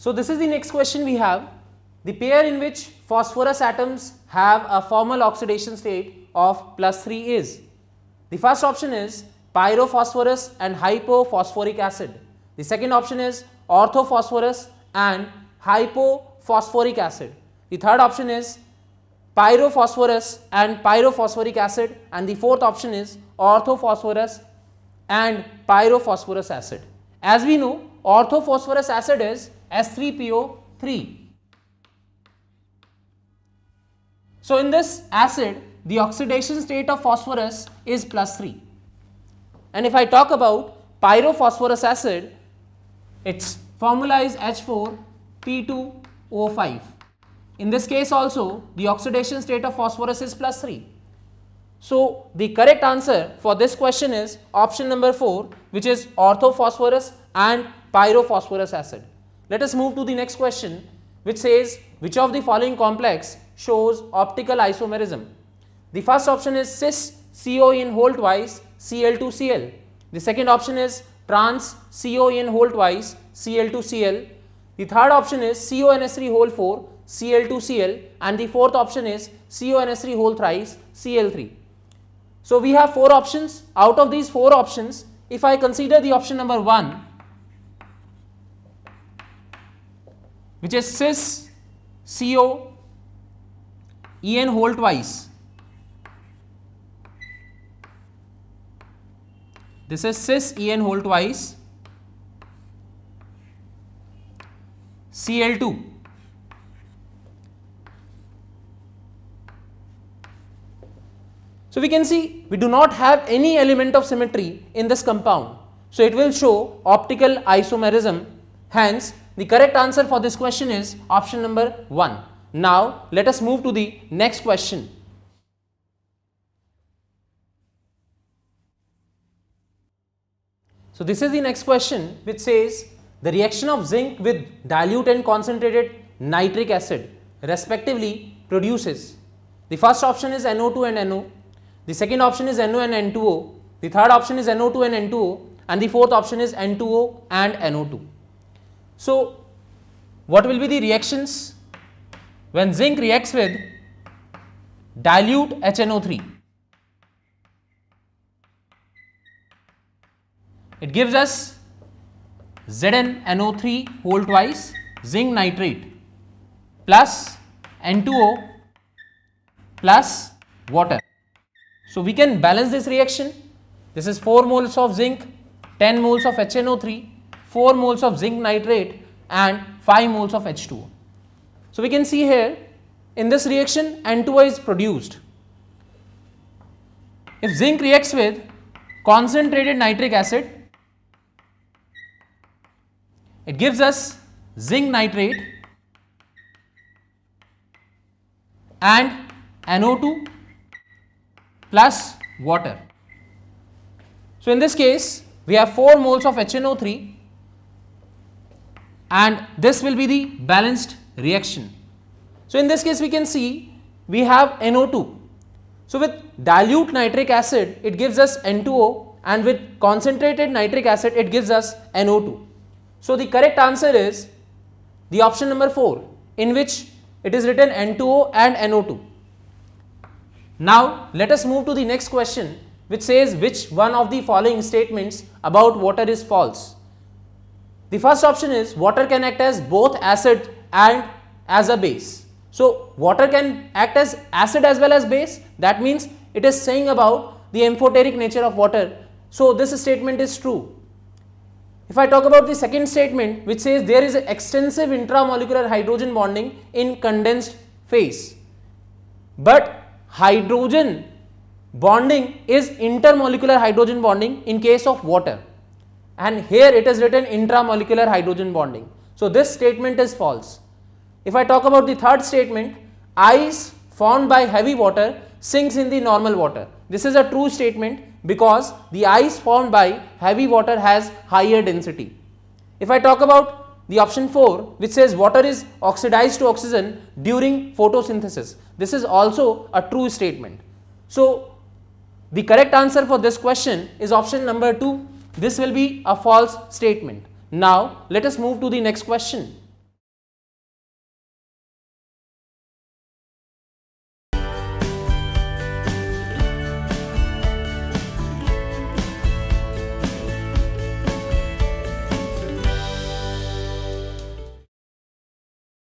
So this is the next question we have. The pair in which phosphorus atoms have a formal oxidation state of plus 3 is. The first option is pyrophosphorus and hypophosphoric acid. The second option is orthophosphorus and hypophosphoric acid. The third option is pyrophosphorus and pyrophosphoric acid and the fourth option is orthophosphorus and pyrophosphorus acid. As we know orthophosphorus acid is S3PO3. So in this acid, the oxidation state of phosphorus is plus 3. And if I talk about pyrophosphorus acid, its formula is H4P2O5. In this case also, the oxidation state of phosphorus is plus 3. So, the correct answer for this question is option number 4 which is orthophosphorus and pyrophosphorus acid. Let us move to the next question which says which of the following complex shows optical isomerism. The first option is cis CO in whole twice Cl2Cl. The second option is trans CO in whole twice Cl2Cl. The third option is CONS3 whole 4 Cl2Cl and the fourth option is CONS3 whole thrice Cl3. So we have four options. Out of these four options, if I consider the option number 1, which is cis CO En whole twice. This is cis En whole twice Cl2 So we can see we do not have any element of symmetry in this compound. So it will show optical isomerism hence the correct answer for this question is option number 1. Now, let us move to the next question. So, this is the next question which says the reaction of zinc with dilute and concentrated nitric acid respectively produces. The first option is NO2 and NO, the second option is NO and N2O, the third option is NO2 and N2O and the fourth option is N2O and NO2. So, what will be the reactions when zinc reacts with dilute HNO3? It gives us ZnNO3 whole twice zinc nitrate plus N2O plus water. So, we can balance this reaction. This is 4 moles of zinc, 10 moles of HNO3 4 moles of zinc nitrate and 5 moles of H2O. So we can see here in this reaction N2O is produced. If zinc reacts with concentrated nitric acid, it gives us zinc nitrate and NO2 plus water. So in this case, we have 4 moles of HNO3 and this will be the balanced reaction. So in this case we can see we have NO2. So with dilute nitric acid it gives us N2O and with concentrated nitric acid it gives us NO2. So the correct answer is the option number 4 in which it is written N2O and NO2. Now let us move to the next question which says which one of the following statements about water is false. The first option is water can act as both acid and as a base. So water can act as acid as well as base. That means it is saying about the amphoteric nature of water. So this statement is true. If I talk about the second statement which says there is extensive intramolecular hydrogen bonding in condensed phase. But hydrogen bonding is intermolecular hydrogen bonding in case of water and here it is written intramolecular hydrogen bonding. So this statement is false. If I talk about the third statement, ice formed by heavy water sinks in the normal water. This is a true statement because the ice formed by heavy water has higher density. If I talk about the option 4 which says water is oxidized to oxygen during photosynthesis, this is also a true statement. So the correct answer for this question is option number 2 this will be a false statement. Now, let us move to the next question.